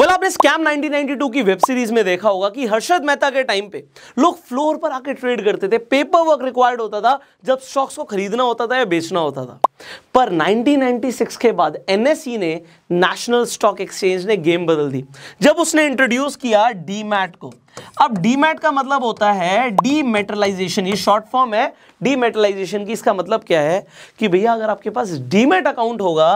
well आपने scam 1992 की web series में देखा होगा कि हर्षद मेहता के टाइम पे लोग फ्लोर पर आके ट्रेड करते थे पेपर वर्क रिक्वायर्ड होता था जब स्टॉक्स को खरीदना होता था या बेचना होता था पर 1996 के बाद एनएसई e ने नेशनल स्टॉक एक्सचेंज ने गेम बदल दी जब उसने इंट्रोड्यूस किया डीमैट को अब डीमैट का मतलब होता है डीमेटलाइजेशन ये शॉर्ट फॉर्म है डीमेटलाइजेशन की इसका मतलब क्या है कि भैया अगर आपके पास डीमेट अकाउंट होगा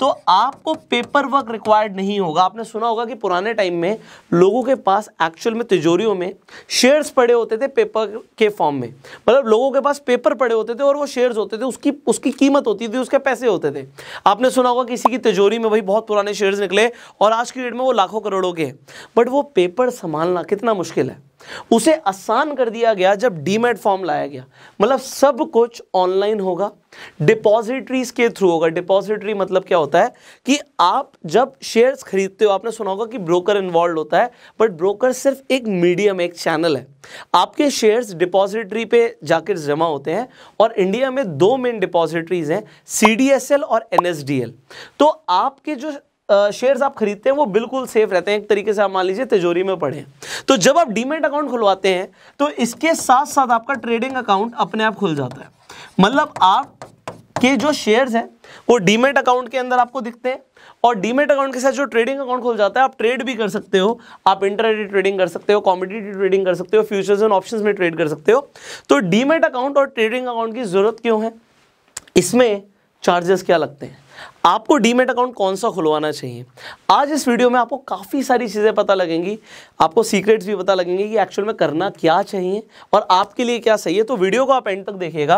तो आपको पेपर वर्क रिक्वायर्ड नहीं होगा आपने सुना होगा कि पुराने टाइम में लोगों के पास एक्चुअल में तिजोरियों में शेयर्स पड़े होते थे पेपर के फॉर्म में मतलब लोगों के पास पेपर पड़े होते थे और वो शेयर्स होते थे उसकी उसकी कीमत होती थी उसके पैसे होते थे आपने सुना होगा किसी की तिजोरी में भाई बहुत बहुत पुराने शेयर्स निकले और आज की डेट में वो लाखों करोड़ों के हैं बट वो पेपर संभालना कितना मुश्किल है उसे आसान कर दिया गया जब डीमेट फॉर्म लाया गया मतलब सब कुछ ऑनलाइन होगा डिपॉजिटरीज के थ्रू होगा डिपॉजिटरी मतलब क्या होता है कि आप जब शेयर्स खरीदते हो आपने सुना होगा कि ब्रोकर इन्वॉल्व होता है बट ब्रोकर सिर्फ एक मीडियम एक चैनल है आपके शेयर्स डिपॉजिटरी पे जाकर जमा होते हैं और इंडिया में दो मेन डिपॉजिटरीज हैं सी और एन तो आपके जो शेयर्स आप खरीदते हैं वो बिल्कुल सेफ रहते हैं एक तरीके से आप मान लीजिए तिजोरी में पड़े तो जब आप डीमेट अकाउंट खुलवाते हैं तो इसके साथ साथ आपका ट्रेडिंग अकाउंट अपने आप खुल जाता है मतलब आप के जो शेयर्स हैं वो डीमेट अकाउंट के अंदर आपको दिखते हैं और डीमेट अकाउंट के साथ जो ट्रेडिंग अकाउंट खुल जाता है आप ट्रेड भी कर सकते हो आप इंटर ट्रेडिंग कर सकते हो कॉम्पिटेटिव ट्रेडिंग कर सकते हो फ्यूचर्स एंड ऑप्शंस में ट्रेड कर सकते हो तो डीमेट अकाउंट और ट्रेडिंग अकाउंट की ज़रूरत क्यों है इसमें चार्जेस क्या लगते हैं आपको डीमेट अकाउंट कौन सा खुलवाना चाहिए आज इस वीडियो में आपको काफ़ी सारी चीज़ें पता लगेंगी आपको सीक्रेट्स भी पता लगेंगे कि एक्चुअल में करना क्या चाहिए और आपके लिए क्या सही है तो वीडियो को आप एंड तक देखिएगा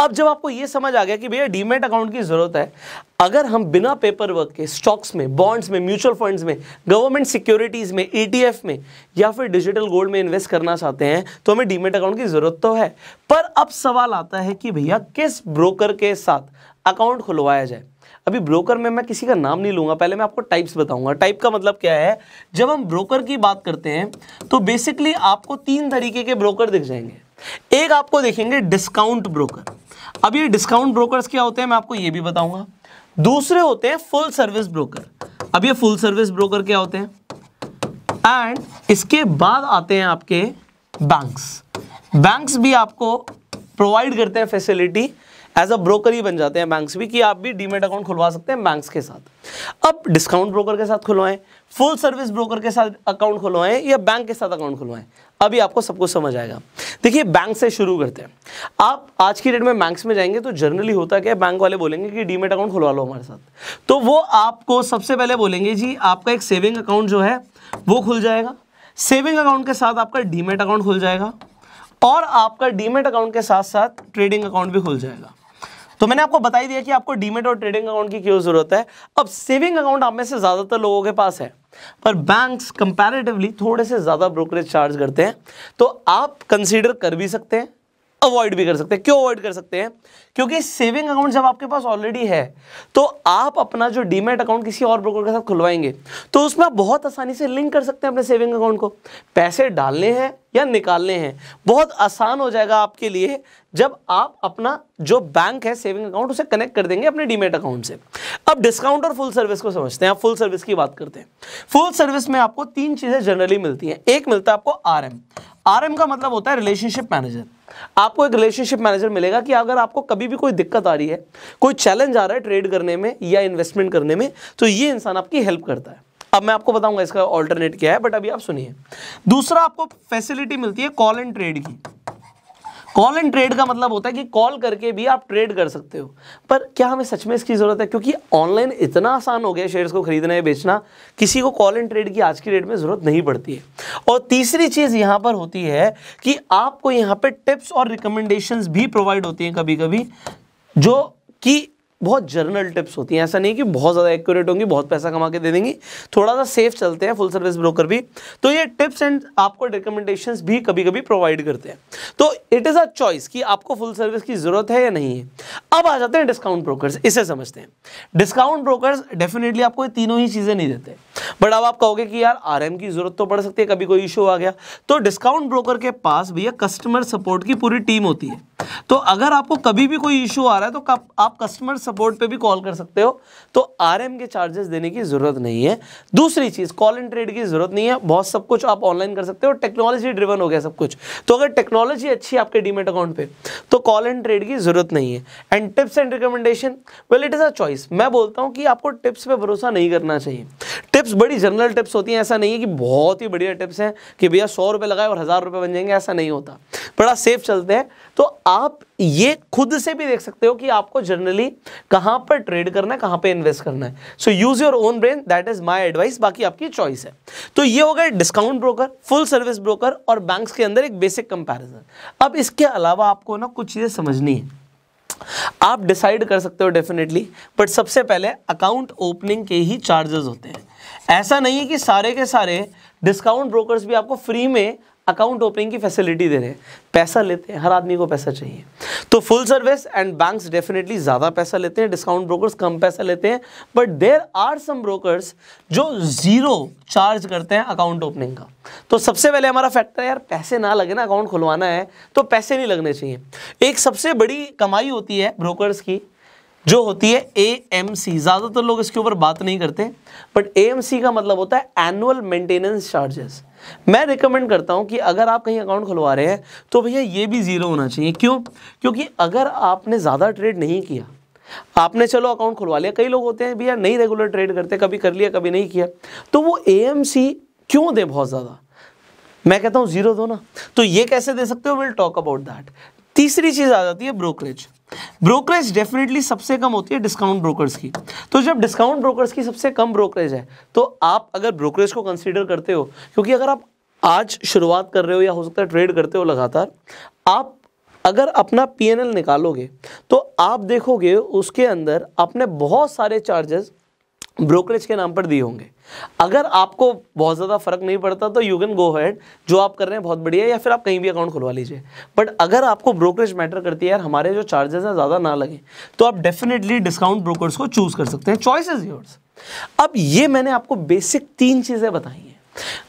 अब जब आपको ये समझ आ गया कि भैया डीमेट अकाउंट की ज़रूरत है अगर हम बिना पेपर वर्क के स्टॉक्स में बॉन्ड्स में म्यूचुअल फंड्स में गवर्नमेंट सिक्योरिटीज़ में ई e में या फिर डिजिटल गोल्ड में इन्वेस्ट करना चाहते हैं तो हमें डीमेट अकाउंट की ज़रूरत तो है पर अब सवाल आता है कि भैया किस ब्रोकर के साथ अकाउंट खुलवाया जाए अभी ब्रोकर में मैं किसी का नाम नहीं लूंगा पहले मैं आपको टाइप्स बताऊंगा टाइप का मतलब क्या है जब हम ब्रोकर की बात करते हैं तो बेसिकली आपको तीन तरीके के ब्रोकर दिख जाएंगे एक आपको देखेंगे डिस्काउंट ब्रोकर अब ये डिस्काउंट ब्रोकर्स क्या होते हैं मैं आपको ये भी बताऊंगा दूसरे होते हैं फुल सर्विस ब्रोकर अब ये फुल सर्विस ब्रोकर क्या होते हैं एंड इसके बाद आते हैं आपके बैंक्स बैंक्स भी आपको प्रोवाइड करते हैं फैसिलिटी एज अ ब्रोकर ही बन जाते हैं बैंक्स भी कि आप भी डीमेट अकाउंट खुलवा सकते हैं बैंक्स के साथ अब डिस्काउंट ब्रोकर के साथ खुलवाएं फुल सर्विस ब्रोकर के साथ अकाउंट खुलवाएं या बैंक के साथ अकाउंट खुलवाएं अभी आपको सब कुछ समझ आएगा देखिए बैंक से शुरू करते हैं आप आज की डेट में बैंक्स में जाएंगे तो जनरली होता क्या बैंक वाले बोलेंगे कि डीमेट अकाउंट खुलवा लो हमारे साथ तो वो आपको सबसे पहले बोलेंगे जी आपका एक सेविंग अकाउंट जो है वो खुल जाएगा सेविंग अकाउंट के साथ आपका डीमेट अकाउंट खुल जाएगा और आपका डीमेट अकाउंट के साथ साथ ट्रेडिंग अकाउंट भी खुल जाएगा तो मैंने आपको बताई दिया कि आपको डीमेट और ट्रेडिंग अकाउंट की क्यों जरूरत है अब सेविंग अकाउंट आप में से ज़्यादातर लोगों के पास है पर बैंक्स कंपैरेटिवली थोड़े से ज़्यादा ब्रोकरेज चार्ज करते हैं तो आप कंसीडर कर भी सकते हैं अवॉइड भी कर सकते हैं क्यों अवॉइड कर सकते हैं क्योंकि सेविंग अकाउंट जब आपके पास ऑलरेडी है तो आप अपना जो डीमेट अकाउंट किसी और ब्रोकर के साथ खुलवाएंगे तो उसमें आप बहुत आसानी से लिंक कर सकते हैं अपने सेविंग अकाउंट को पैसे डालने हैं या निकालने हैं बहुत आसान हो जाएगा आपके लिए जब आप अपना जो बैंक है सेविंग अकाउंट उसे कनेक्ट कर देंगे अपने डीमेट अकाउंट से अब डिस्काउंट और फुल सर्विस को समझते हैं आप फुल सर्विस की बात करते हैं फुल सर्विस में आपको तीन चीज़ें जनरली मिलती हैं एक मिलता है आपको आर एम आर एम का मतलब होता है रिलेशनशिप मैनेजर आपको एक रिलेशनशिप मैनेजर मिलेगा कि अगर आपको कभी भी कोई दिक्कत आ रही है कोई चैलेंज आ रहा है ट्रेड करने में या इन्वेस्टमेंट करने में तो ये इंसान आपकी हेल्प करता है अब मैं आपको बताऊंगा इसका ऑल्टरनेट क्या है बट अभी आप सुनिए दूसरा आपको फैसिलिटी मिलती है कॉल एंड ट्रेड की कॉल एंड ट्रेड का मतलब होता है कि कॉल करके भी आप ट्रेड कर सकते हो पर क्या हमें सच में इसकी ज़रूरत है क्योंकि ऑनलाइन इतना आसान हो गया शेयर्स को खरीदना या बेचना किसी को कॉल एंड ट्रेड की आज की डेट में ज़रूरत नहीं पड़ती है और तीसरी चीज़ यहाँ पर होती है कि आपको यहाँ पर टिप्स और रिकमेंडेशंस भी प्रोवाइड होती हैं कभी कभी जो कि बहुत जर्नल टिप्स होती हैं ऐसा नहीं कि बहुत ज़्यादा एक्यूरेट होंगी बहुत पैसा कमा के दे देंगी थोड़ा सा सेफ चलते हैं फुल सर्विस ब्रोकर भी तो ये टिप्स एंड आपको रिकमेंडेशन भी कभी कभी प्रोवाइड करते हैं तो इट इज़ अ चॉइस कि आपको फुल सर्विस की ज़रूरत है या नहीं है अब आ जाते हैं डिस्काउंट ब्रोकर्स इसे समझते हैं डिस्काउंट ब्रोकर्स डेफिनेटली आपको ये तीनों ही चीज़ें नहीं देते बट अब आप कहोगे कि यार आर की ज़रूरत तो पड़ सकती है कभी कोई इशू आ गया तो डिस्काउंट ब्रोकर के पास भैया कस्टमर सपोर्ट की पूरी टीम होती है तो अगर आपको कभी भी कोई इशू आ रहा है तो आप कस्टमर सपोर्ट सपोर्ट पे भी कॉल कर सकते हो तो आरएम के चार्जेस देने की ज़रूरत नहीं है दूसरी चीज़ कॉल एंड ट्रेड की ज़रूरत नहीं है बहुत सब कुछ आप ऑनलाइन कर सकते हो टेक्नोलॉजी ड्रिवन हो गया सब कुछ तो अगर टेक्नोलॉजी अच्छी आपके डीमेट अकाउंट पर तो कॉल एंड ट्रेड की ज़रूरत नहीं है and tips and recommendation well it is a choice मैं बोलता हूँ कि आपको टिप्स पर भरोसा नहीं करना चाहिए टिप्स बड़ी जनरल टिप्स होती हैं ऐसा नहीं है कि बहुत ही बढ़िया टिप्स हैं कि भैया सौ रुपये लगाए और हज़ार रुपये बन जाएंगे ऐसा नहीं होता बड़ा सेफ चलते हैं तो आप ये खुद से भी देख सकते हो कि आपको जनरली कहां पर ट्रेड करना है कहां पर इन्वेस्ट करना है so use your own brain that is my advice बाकी आपकी चॉइस है तो ये हो गया discount broker full service broker और बैंक के अंदर एक बेसिक कंपेरिजन अब इसके अलावा आपको ना कुछ चीज़ें समझनी है आप डिसाइड कर सकते हो डेफिनेटली बट सबसे पहले अकाउंट ओपनिंग के ही चार्जेस होते हैं ऐसा नहीं है कि सारे के सारे डिस्काउंट ब्रोकर्स भी आपको फ्री में अकाउंट ओपनिंग की फैसिलिटी दे रहे हैं पैसा लेते हैं हर आदमी को पैसा चाहिए तो full service and banks definitely ज़्यादा पैसा लेते हैं डिस्काउंट ब्रोकर्स कम पैसा लेते हैं but there are some brokers जो ज़ीरो चार्ज करते हैं अकाउंट ओपनिंग का तो सबसे पहले हमारा फैक्टर है यार पैसे ना लगे ना अकाउंट खुलवाना है तो पैसे नहीं लगने चाहिए एक सबसे बड़ी कमाई होती है ब्रोकर्स की जो होती है ए एम सी ज़्यादातर लोग इसके ऊपर बात नहीं करते बट ए एम सी का मतलब होता है एनुअल मेंटेनेंस चार्जेस मैं रिकमेंड करता हूं कि अगर आप कहीं अकाउंट खुलवा रहे हैं तो भैया ये भी ज़ीरो होना चाहिए क्यों क्योंकि अगर आपने ज़्यादा ट्रेड नहीं किया आपने चलो अकाउंट खुलवा लिया कई लोग होते हैं भैया नहीं रेगुलर ट्रेड करते कभी कर लिया कभी नहीं किया तो वो ए क्यों दे बहुत ज़्यादा मैं कहता हूं जीरो दो ना तो ये कैसे दे सकते हो विल टॉक अबाउट दैट तीसरी चीज़ आ जाती है ब्रोकरेज ब्रोकरेज डेफिनेटली सबसे कम होती है डिस्काउंट ब्रोकर्स की तो जब डिस्काउंट ब्रोकर्स की सबसे कम ब्रोकरेज है तो आप अगर ब्रोकरेज को कंसिडर करते हो क्योंकि अगर आप आज शुरुआत कर रहे हो या हो सकता है ट्रेड करते हो लगातार आप अगर अपना पीएनएल निकालोगे तो आप देखोगे उसके अंदर आपने बहुत सारे चार्जेस ब्रोकरेज के नाम पर दिए होंगे अगर आपको बहुत ज़्यादा फर्क नहीं पड़ता तो यू कैन गो हैड जो आप कर रहे हैं बहुत बढ़िया या फिर आप कहीं भी अकाउंट खुलवा लीजिए बट अगर आपको ब्रोकरेज मैटर करती है यार हमारे जो चार्जेस हैं ज़्यादा ना लगे तो आप डेफिनेटली डिस्काउंट ब्रोकर्स को चूज़ कर सकते हैं चॉइस इज़ योर्स अब ये मैंने आपको बेसिक तीन चीज़ें बताई हैं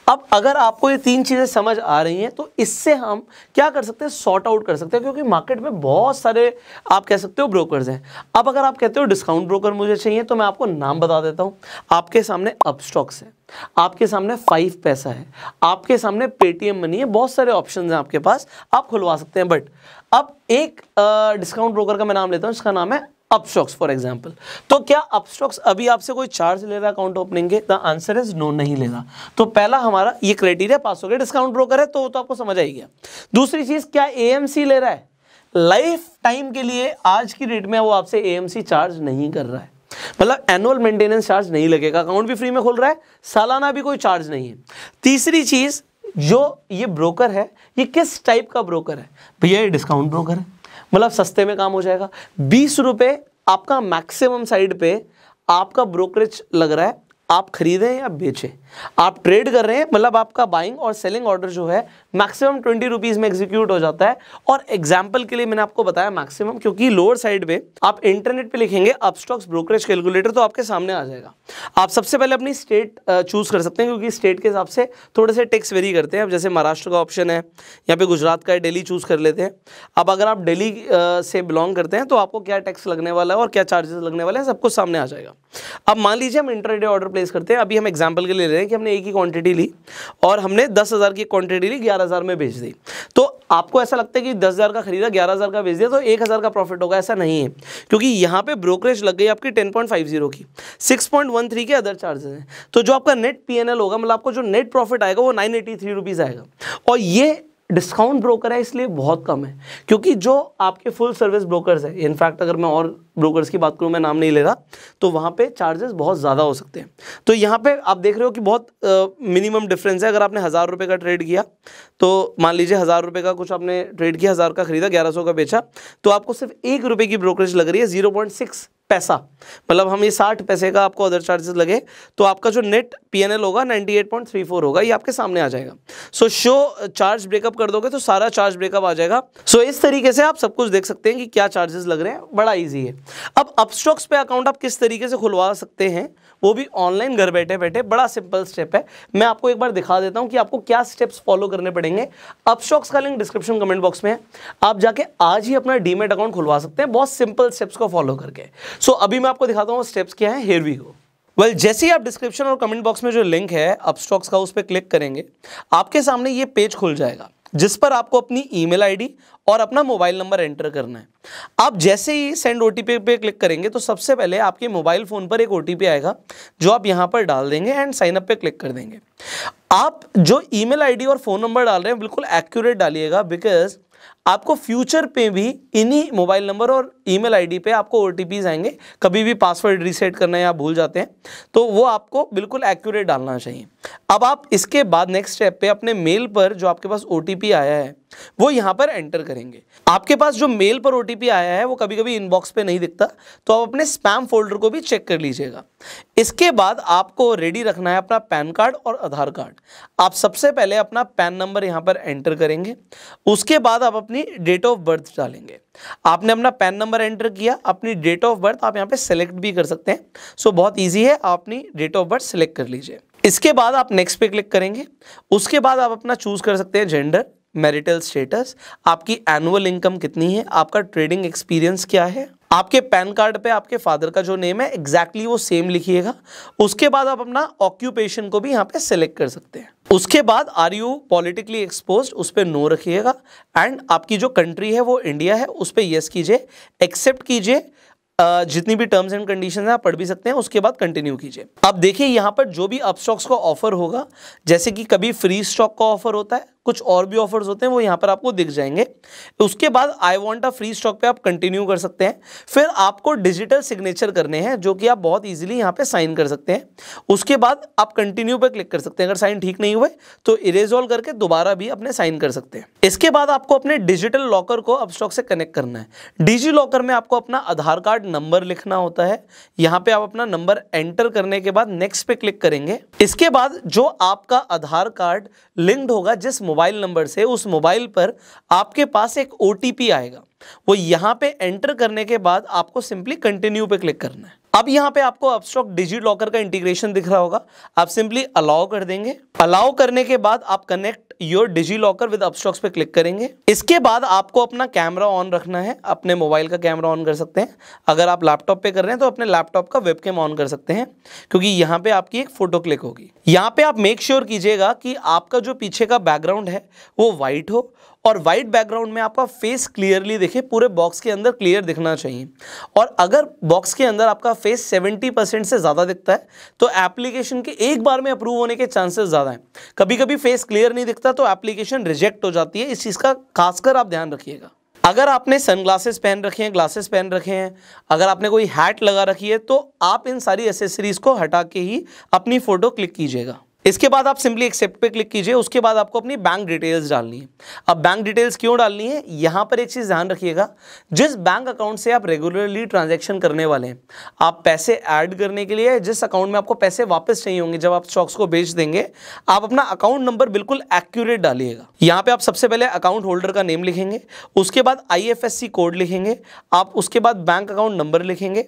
अब अगर आपको ये तीन चीज़ें समझ आ रही हैं तो इससे हम क्या कर सकते हैं सॉर्ट आउट कर सकते हैं क्योंकि मार्केट में बहुत सारे आप कह सकते हो ब्रोकर्स हैं अब अगर आप कहते हो डिस्काउंट ब्रोकर मुझे चाहिए तो मैं आपको नाम बता देता हूँ आपके सामने अप स्टॉक्स है आपके सामने फाइव पैसा है आपके सामने पेटीएम मनी है बहुत सारे ऑप्शन हैं आपके पास आप खुलवा सकते हैं बट अब एक डिस्काउंट ब्रोकर का मैं नाम लेता हूँ इसका नाम है अपस्टॉक्स फॉर एग्जाम्पल तो क्या अपस्टॉक्स अभी आपसे कोई चार्ज ले रहा है अकाउंट ओपनिंग के द आंसर इज नो नहीं ले रहा तो पहला हमारा ये क्राइटेरिया पास हो गया डिस्काउंट ब्रोकर है तो वो तो आपको समझ आई गया दूसरी चीज़ क्या एएमसी ले रहा है लाइफ टाइम के लिए आज की डेट में वो आपसे सी चार्ज नहीं कर रहा है मतलब एनुअल मेंटेनेंस चार्ज नहीं लगेगा अकाउंट भी फ्री में खोल रहा है सालाना भी कोई चार्ज नहीं है तीसरी चीज़ जो ये ब्रोकर है ये किस टाइप का ब्रोकर है भैया ये डिस्काउंट ब्रोकर है मतलब सस्ते में काम हो जाएगा बीस रुपये आपका मैक्सिमम साइड पे आपका ब्रोकरेज लग रहा है आप खरीदें या बेचें आप ट्रेड कर रहे हैं मतलब आपका बाइंग और सेलिंग ऑर्डर जो है मैक्सिमम ट्वेंटी रुपीज़ में एग्जीक्यूट हो जाता है और एग्जाम्पल के लिए मैंने आपको बताया मैक्सिमम क्योंकि लोअर साइड पे आप इंटरनेट पे लिखेंगे अपस्टॉक्स ब्रोकरेज कैलकुलेटर तो आपके सामने आ जाएगा आप सबसे पहले अपनी स्टेट चूज़ कर सकते हैं क्योंकि स्टेट के हिसाब से थोड़े से टैक्स वेरी करते हैं अब जैसे महाराष्ट्र का ऑप्शन है या फिर गुजरात का है डेली चूज़ कर लेते हैं अब अगर आप डेली से बिलोंग करते हैं तो आपको क्या टैक्स लगने वाला है और क्या चार्जेस लगने वाले हैं सबको सामने आ जाएगा अब मान लीजिए हम इंटरडे ऑर्डर प्लेस करते हैं अभी हम एग्जाम्पल के लिए ले रहे हैं हैं कि हमने एक ही क्वांटिटी ली और हमने दस हज़ार की क्वांटिटी ली ग्यारह हज़ार में बेच दी तो आपको ऐसा लगता है कि दस हज़ार का खरीदा ग्यारह हज़ार का बेच दिया तो एक हज़ार का प्रॉफिट होगा ऐसा नहीं है क्योंकि यहाँ पे ब्रोकरेज लग गई आपकी टेन की सिक्स के अदर चार्जेस हैं तो जो आपका नेट पी होगा मतलब आपको जो नेट प्रॉफिट आएगा वो नाइन आएगा और ये डिस्काउंट ब्रोकर है इसलिए बहुत कम है क्योंकि जो आपके फुल सर्विस ब्रोकर्स है इनफैक्ट अगर मैं और ब्रोकर्स की बात करूं मैं नाम नहीं ले रहा तो वहाँ पे चार्जेस बहुत ज़्यादा हो सकते हैं तो यहाँ पे आप देख रहे हो कि बहुत मिनिमम डिफरेंस है अगर आपने हज़ार रुपये का ट्रेड किया तो मान लीजिए हज़ार रुपये का कुछ आपने ट्रेड किया हज़ार का खरीदा ग्यारह का बेचा तो आपको सिर्फ एक रुपये की ब्रोकरेज लग रही है ज़ीरो पॉइंट सिक्स पैसा मतलब हम ये साठ पैसे का आपको अदर चार्जेस लगे तो आपका जो नेट पीएनएल होगा 98.34 होगा ये आपके सामने आ जाएगा सो शो चार्ज ब्रेकअप कर दोगे तो सारा चार्ज ब्रेकअप आ जाएगा सो so, इस तरीके से आप सब कुछ देख सकते हैं कि क्या चार्जेस लग रहे हैं बड़ा ईजी है अब अपस्टॉक्स पे अकाउंट आप किस तरीके से खुलवा सकते हैं वो भी ऑनलाइन घर बैठे बैठे बड़ा सिंपल स्टेप है मैं आपको एक बार दिखा देता हूं कि आपको क्या स्टेप्स फॉलो करने पड़ेंगे अपस्टॉक्स का लिंक डिस्क्रिप्शन कमेंट बॉक्स में है आप जाके आज ही अपना डीमेट अकाउंट खुलवा सकते हैं बहुत सिंपल स्टेप्स को फॉलो करके सो so, अभी मैं आपको दिखाता हूँ स्टेप्स क्या है here we go well well, जैसे ही आप डिस्क्रिप्शन और कमेंट बॉक्स में जो लिंक है अपस्टॉक्स का उस पर क्लिक करेंगे आपके सामने ये पेज खुल जाएगा जिस पर आपको अपनी ईमेल आईडी और अपना मोबाइल नंबर एंटर करना है आप जैसे ही सेंड ओ पे क्लिक करेंगे तो सबसे पहले आपके मोबाइल फ़ोन पर एक ओ आएगा जो आप यहाँ पर डाल देंगे एंड साइन अप पे क्लिक कर देंगे आप जो ईमेल आईडी और फ़ोन नंबर डाल रहे हैं बिल्कुल एक्यूरेट डालिएगा बिकॉज आपको फ्यूचर पे भी इन्हीं मोबाइल नंबर और ईमेल आईडी पे आपको ओ आएंगे कभी भी पासवर्ड रीसेट करना या भूल जाते हैं तो वो आपको बिल्कुल एक्यूरेट डालना चाहिए अब आप इसके बाद नेक्स्ट स्टेप पे अपने मेल पर जो आपके पास ओ आया है वो यहाँ पर एंटर करेंगे आपके पास जो मेल पर ओ आया है वो कभी कभी इनबॉक्स पर नहीं दिखता तो आप अपने स्पैम फोल्डर को भी चेक कर लीजिएगा इसके बाद आपको रेडी रखना है अपना पैन कार्ड और आधार कार्ड आप सबसे पहले अपना पैन नंबर यहाँ पर एंटर करेंगे उसके बाद आप अपने अपनी डेट ऑफ बर्थ डालेंगे आपने अपना पैन नंबर एंटर किया अपनी डेट ऑफ बर्थ आप यहाँ पे सेलेक्ट भी कर सकते हैं सो so, बहुत ईजी है आप अपनी डेट ऑफ बर्थ सेलेक्ट कर लीजिए इसके बाद आप नेक्स्ट पे क्लिक करेंगे उसके बाद आप अपना चूज कर सकते हैं जेंडर मैरिटल स्टेटस आपकी एनुअल इनकम कितनी है आपका ट्रेडिंग एक्सपीरियंस क्या है आपके पैन कार्ड पे आपके फादर का जो नेम है एग्जैक्टली exactly वो सेम लिखिएगा उसके बाद आप अपना ऑक्यूपेशन को भी यहाँ पे सेलेक्ट कर सकते हैं उसके बाद आर यू पॉलिटिकली एक्सपोज उस पर नो रखिएगा एंड आपकी जो कंट्री है वो इंडिया है उस पर येस कीजिए एक्सेप्ट कीजिए जितनी भी टर्म्स एंड कंडीशन है आप पढ़ भी सकते हैं उसके बाद कंटिन्यू कीजिए अब देखिए यहाँ पर जो भी अपस्टॉक्स का ऑफर होगा जैसे कि कभी फ्री स्टॉक का ऑफर होता है कुछ और भी ऑफर्स होते हैं वो यहाँ पर आपको दिख जाएंगे उसके बाद I want a free stock पे आप कंटिन्यू कर सकते हैं फिर आपको डिजिटल सिग्नेचर करने हैं जो कि आप बहुत ईजिली यहाँ पे साइन कर सकते हैं उसके बाद आप कंटिन्यू पे क्लिक कर सकते हैं अगर साइन ठीक नहीं हुए तो इरेजॉल करके दोबारा भी अपने साइन कर सकते हैं इसके बाद आपको अपने डिजिटल लॉकर को अब स्टॉक से कनेक्ट करना है डिजी लॉकर में आपको अपना आधार कार्ड नंबर लिखना होता है यहाँ पे आप अपना नंबर एंटर करने के बाद नेक्स्ट पे क्लिक करेंगे इसके बाद जो आपका आधार कार्ड लिंक्ड होगा जिस मोबाइल नंबर से उस मोबाइल पर आपके पास एक ओ आएगा वो यहाँ पे एंटर करने के बाद आपको सिंपली कंटिन्यू पे क्लिक करना है अब यहाँ पे आपको अपस्टॉक डिजिट लॉकर का इंटीग्रेशन दिख रहा होगा आप सिंपली अलाउ कर देंगे अलाउ करने के बाद आप connect your DigiLocker with Upstox पे क्लिक करेंगे इसके बाद आपको अपना कैमरा ऑन रखना है अपने मोबाइल का कैमरा ऑन कर सकते हैं अगर आप लैपटॉप पे कर रहे हैं तो अपने लैपटॉप का वेबकैम ऑन कर सकते हैं क्योंकि यहाँ पे आपकी एक फोटो क्लिक होगी यहाँ पे आप मेक श्योर sure कीजिएगा कि आपका जो पीछे का बैकग्राउंड है वो वाइट हो और वाइट बैकग्राउंड में आपका फेस क्लियरली दिखे पूरे बॉक्स के अंदर क्लियर दिखना चाहिए और अगर बॉक्स के अंदर आपका फेस 70 परसेंट से ज़्यादा दिखता है तो एप्लीकेशन के एक बार में अप्रूव होने के चांसेस ज़्यादा हैं कभी कभी फेस क्लियर नहीं दिखता तो एप्लीकेशन रिजेक्ट हो जाती है इस चीज़ का खासकर आप ध्यान रखिएगा अगर आपने सनग्लासेस पहन रखे हैं ग्लासेस पहन रखे हैं अगर आपने कोई हैट लगा रखी है तो आप इन सारी एसेसरीज़ को हटा के ही अपनी फ़ोटो क्लिक कीजिएगा इसके बाद आप सिंपली एक्सेप्ट पे क्लिक कीजिए उसके बाद आपको अपनी बैंक डिटेल्स डालनी है अब बैंक डिटेल्स क्यों डालनी है यहां पर एक चीज़ ध्यान रखिएगा जिस बैंक अकाउंट से आप रेगुलरली ट्रांजैक्शन करने वाले हैं आप पैसे ऐड करने के लिए जिस अकाउंट में आपको पैसे वापस चाहिए होंगे जब आप स्टॉक्स को बेच देंगे आप अपना अकाउंट नंबर बिल्कुल एक्यूरेट डालिएगा यहाँ पर आप सबसे पहले अकाउंट होल्डर का नेम लिखेंगे उसके बाद आई कोड लिखेंगे आप उसके बाद बैंक अकाउंट नंबर लिखेंगे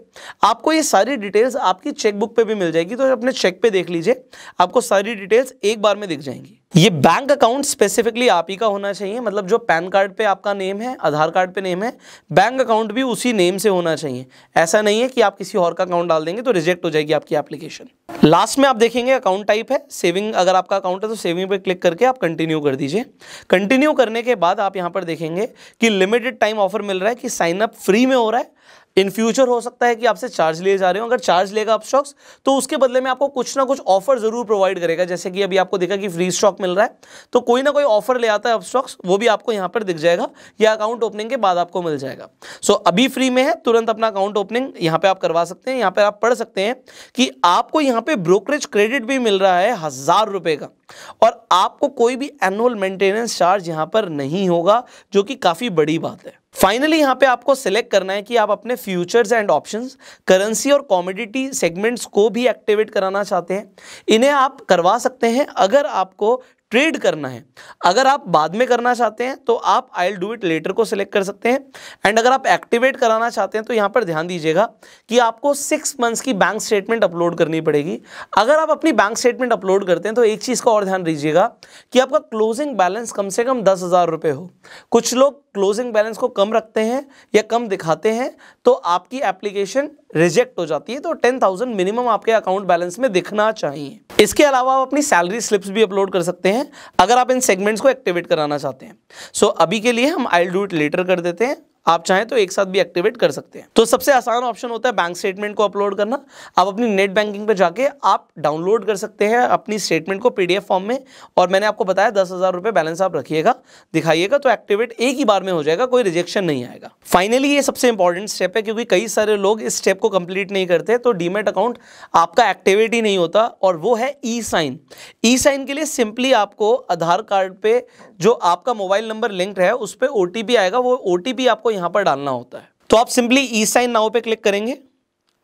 आपको ये सारी डिटेल्स आपकी चेकबुक पर भी मिल जाएगी तो अपने चेक पर देख लीजिए आपको सारी सारी डिटेल्स एक बार में दिख जाएंगी ये बैंक अकाउंट स्पेसिफिकली आप ही का होना चाहिए मतलब जो पैन कार्ड पे आपका नेम है आधार कार्ड पे नेम है बैंक अकाउंट भी उसी नेम से होना चाहिए ऐसा नहीं है कि आप किसी और का अकाउंट डाल देंगे तो रिजेक्ट हो जाएगी आपकी एप्लीकेशन लास्ट में आप देखेंगे अकाउंट टाइप है सेविंग अगर आपका अकाउंट है तो सेविंग पे क्लिक करके आप कंटिन्यू कर दीजिए कंटिन्यू करने के बाद आप यहाँ पर देखेंगे कि लिमिटेड टाइम ऑफर मिल रहा है कि साइनअप फ्री में हो रहा है इन फ्यूचर हो सकता है कि आपसे चार्ज लिए जा रहे हो अगर चार्ज लेगा आप स्टॉक्स तो उसके बदले में आपको कुछ ना कुछ ऑफर जरूर प्रोवाइड करेगा जैसे कि अभी आपको देखा कि फ्री स्टॉक मिल रहा है तो कोई ना कोई ऑफर ले आता है आप स्टॉक्स वो भी आपको यहाँ पर दिख जाएगा या अकाउंट ओपनिंग के बाद आपको मिल जाएगा सो so, अभी फ्री में है तुरंत अपना अकाउंट ओपनिंग यहाँ पर आप करवा सकते हैं यहाँ पर आप पढ़ सकते हैं कि आपको यहाँ पर ब्रोकरेज क्रेडिट भी मिल रहा है हज़ार रुपये का और आपको कोई भी एनुअल मेंटेनेंस चार्ज यहाँ पर नहीं होगा जो कि काफ़ी बड़ी बात है फाइनली यहाँ पे आपको सिलेक्ट करना है कि आप अपने फ्यूचर्स एंड ऑप्शंस करेंसी और कॉमोडिटी सेगमेंट्स को भी एक्टिवेट कराना चाहते हैं इन्हें आप करवा सकते हैं अगर आपको ट्रेड करना है अगर आप बाद में करना चाहते हैं तो आप आई डू इट लेटर को सिलेक्ट कर सकते हैं एंड अगर आप एक्टिवेट कराना चाहते हैं तो यहाँ पर ध्यान दीजिएगा कि आपको सिक्स मंथ्स की बैंक स्टेटमेंट अपलोड करनी पड़ेगी अगर आप अपनी बैंक स्टेटमेंट अपलोड करते हैं तो एक चीज़ का और ध्यान दीजिएगा कि आपका क्लोजिंग बैलेंस कम से कम दस हज़ार रुपये हो कुछ लोग क्लोजिंग बैलेंस को कम रखते हैं या कम दिखाते हैं तो आपकी एप्लीकेशन रिजेक्ट हो जाती है तो टेन थाउजेंड मिनिमम आपके अकाउंट बैलेंस में दिखना चाहिए इसके अलावा आप अपनी सैलरी स्लिप्स भी अपलोड कर सकते हैं अगर आप इन सेगमेंट्स को एक्टिवेट कराना चाहते हैं सो so, अभी के लिए हम आई डू इट लेटर कर देते हैं आप चाहें तो एक साथ भी एक्टिवेट कर सकते हैं तो सबसे आसान ऑप्शन होता है बैंक स्टेटमेंट को अपलोड करना आप अपनी नेट बैंकिंग पर जाके आप डाउनलोड कर सकते हैं अपनी स्टेटमेंट को पी फॉर्म में और मैंने आपको बताया दस हज़ार बैलेंस आप रखिएगा दिखाइएगा तो एक्टिवेट एक ही बार में हो जाएगा कोई रिजेक्शन नहीं आएगा फाइनली ये सबसे इंपॉर्टेंट स्टेप है क्योंकि कई सारे लोग इस स्टेप को कंप्लीट नहीं करते तो डीमेट अकाउंट आपका एक्टिवेट ही नहीं होता और वो है ई साइन ई साइन के लिए सिंपली आपको आधार कार्ड पे जो आपका मोबाइल नंबर लिंक्ड है उस पर ओ आएगा वो ओ आपको यहाँ पर डालना होता है तो आप सिंपली ई साइन नाव पे क्लिक करेंगे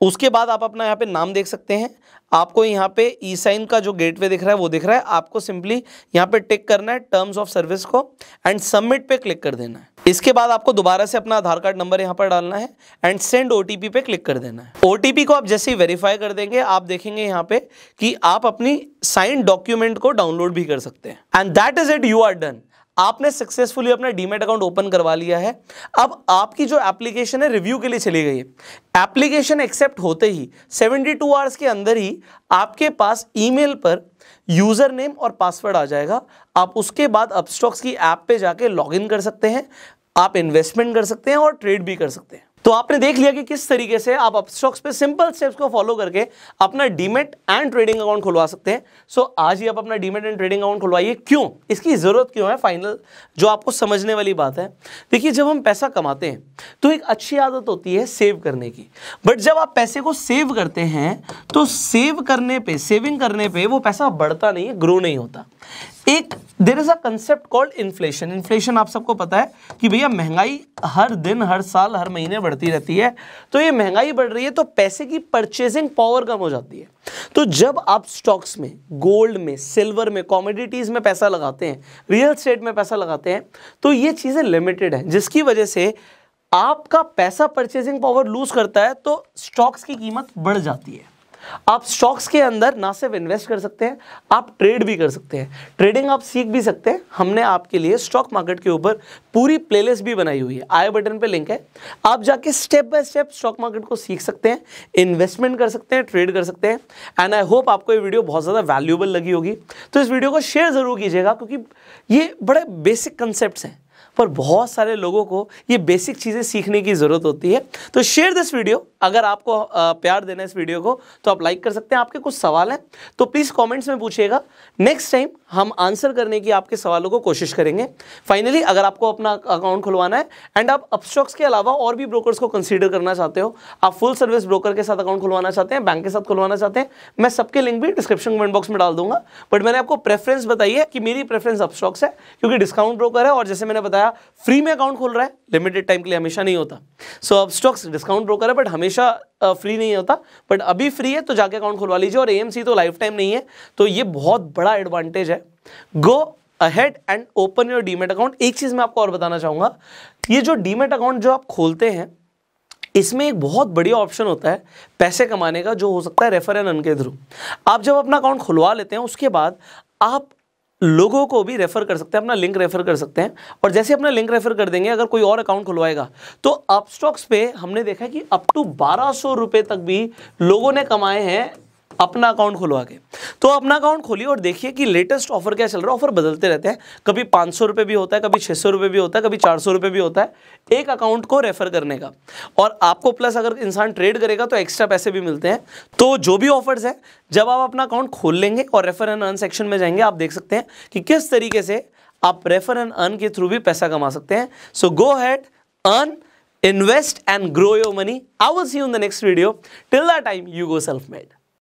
उसके बाद आप अपना यहाँ पे नाम देख सकते हैं आपको यहाँ पे ई साइन का जो गेटवे दिख रहा है वो दिख रहा है आपको सिंपली यहाँ पे टिक करना है टर्म्स ऑफ सर्विस को एंड सबमिट पे क्लिक कर देना है इसके बाद आपको दोबारा से अपना आधार कार्ड नंबर यहाँ पर डालना है एंड सेंड ओ पे क्लिक कर देना है ओ को आप जैसे ही वेरीफाई कर देंगे आप देखेंगे यहाँ पे कि आप अपनी साइन डॉक्यूमेंट को डाउनलोड भी कर सकते हैं and that is it you are done आपने सक्सेसफुली अपना डीमेट अकाउंट ओपन करवा लिया है अब आपकी जो एप्लीकेशन है रिव्यू के लिए चली गई है एप्लीकेशन एक्सेप्ट होते ही 72 आवर्स के अंदर ही आपके पास ईमेल पर यूज़र नेम और पासवर्ड आ जाएगा आप उसके बाद अपस्टॉक्स की ऐप पे जाके लॉगिन कर सकते हैं आप इन्वेस्टमेंट कर सकते हैं और ट्रेड भी कर सकते हैं तो आपने देख लिया कि किस तरीके से आप अपस्टॉक्स पे सिंपल स्टेप्स को फॉलो करके अपना डीमेट एंड ट्रेडिंग अकाउंट खुलवा सकते हैं सो so, आज ही आप अपना डीमेट एंड ट्रेडिंग अकाउंट खुलवाइए क्यों इसकी ज़रूरत क्यों है फाइनल जो आपको समझने वाली बात है देखिए जब हम पैसा कमाते हैं तो एक अच्छी आदत होती है सेव करने की बट जब आप पैसे को सेव करते हैं तो सेव करने पर सेविंग करने पर वो पैसा बढ़ता नहीं है ग्रो नहीं होता एक there is a concept called inflation inflation आप सबको पता है कि भैया महंगाई हर दिन हर साल हर महीने बढ़ती रहती है तो ये महंगाई बढ़ रही है तो पैसे की परचेजिंग पावर कम हो जाती है तो जब आप स्टॉक्स में गोल्ड में सिल्वर में कॉमोडिटीज़ में पैसा लगाते हैं रियल स्टेट में पैसा लगाते हैं तो ये चीज़ें लिमिटेड हैं जिसकी वजह से आपका पैसा परचेजिंग पावर लूज़ करता है तो स्टॉक्स की कीमत बढ़ जाती है आप स्टॉक्स के अंदर ना सिर्फ इन्वेस्ट कर सकते हैं आप ट्रेड भी कर सकते हैं ट्रेडिंग आप सीख भी सकते हैं हमने आपके लिए स्टॉक मार्केट के ऊपर पूरी प्लेलिस्ट भी बनाई हुई है आई बटन पे लिंक है आप जाके step by step stock market को सीख सकते हैं इन्वेस्टमेंट कर सकते हैं ट्रेड कर सकते हैं एंड आई होप आपको ये वीडियो बहुत ज़्यादा वैल्यूएबल लगी होगी तो इस वीडियो को शेयर ज़रूर कीजिएगा क्योंकि ये बड़े बेसिक कंसेप्ट हैं पर बहुत सारे लोगों को ये बेसिक चीज़ें सीखने की ज़रूरत होती है तो शेयर दिस वीडियो अगर आपको प्यार देना है इस वीडियो को तो आप लाइक कर सकते हैं आपके कुछ सवाल हैं तो प्लीज़ कॉमेंट्स में पूछिएगा नेक्स्ट टाइम हम आंसर करने की आपके सवालों को कोशिश करेंगे फाइनली अगर आपको अपना अकाउंट खुलवाना है एंड आप अपस्टॉक्स के अलावा और भी ब्रोकर्स को कंसीडर करना चाहते हो आप फुल सर्विस ब्रोकर के साथ अकाउंट खुलवाना चाहते हैं बैंक के साथ खुलवाना चाहते हैं मैं सबके लिंक भी डिस्क्रिप्शन कमेंट बॉक्स में डाल दूंगा बट मैंने आपको प्रेफरेंस बताई है कि मेरी प्रेफरेंस अपस्टॉक्स है क्योंकि डिस्काउंट ब्रोकर है और जैसे मैंने बताया बताया फ्री में अकाउंट खोल रहा है लिमिटेड टाइम के लिए हमेशा नहीं होता सो अब स्टॉक्स डिस्काउंट ब्रोकर है बट हमेशा फ्री नहीं होता बट अभी फ्री है तो जाके अकाउंट खुलवा लीजिए और एएमसी तो लाइफ टाइम नहीं है तो ये बहुत बड़ा एडवांटेज है go ahead and open your demat account एक चीज़ मैं आपको और बताना चाहूंगा ये जो डीमेट अकाउंट जो आप खोलते हैं इसमें एक बहुत बढ़िया ऑप्शन होता है पैसे कमाने का जो हो सकता है रेफर एंड अन के थ्रू आप जब अपना अकाउंट खुलवा लेते हैं उसके बाद आप लोगों को भी रेफ़र कर सकते हैं अपना लिंक रेफ़र कर सकते हैं और जैसे अपना लिंक रेफ़र कर देंगे अगर कोई और अकाउंट खुलवाएगा तो अपस्टॉक्स पे हमने देखा कि अप टू बारह सौ रुपये तक भी लोगों ने कमाए हैं अपना अकाउंट खुलवा के तो अपना अकाउंट खोलिए और देखिए कि लेटेस्ट ऑफर क्या चल रहा है ऑफर बदलते रहते हैं कभी पाँच सौ रुपए भी होता है कभी छः सौ रुपए भी होता है कभी चार सौ रुपए भी होता है एक अकाउंट को रेफर करने का और आपको प्लस अगर इंसान ट्रेड करेगा तो एक्स्ट्रा पैसे भी मिलते हैं तो जो भी ऑफर्स हैं जब आप अपना अकाउंट खोल लेंगे और रेफर एंड अर्न सेक्शन में जाएंगे आप देख सकते हैं कि किस तरीके से आप रेफर एंड अर्न के थ्रू भी पैसा कमा सकते हैं so go ahead earn invest and grow your money I will see you in the next video till the time you go self made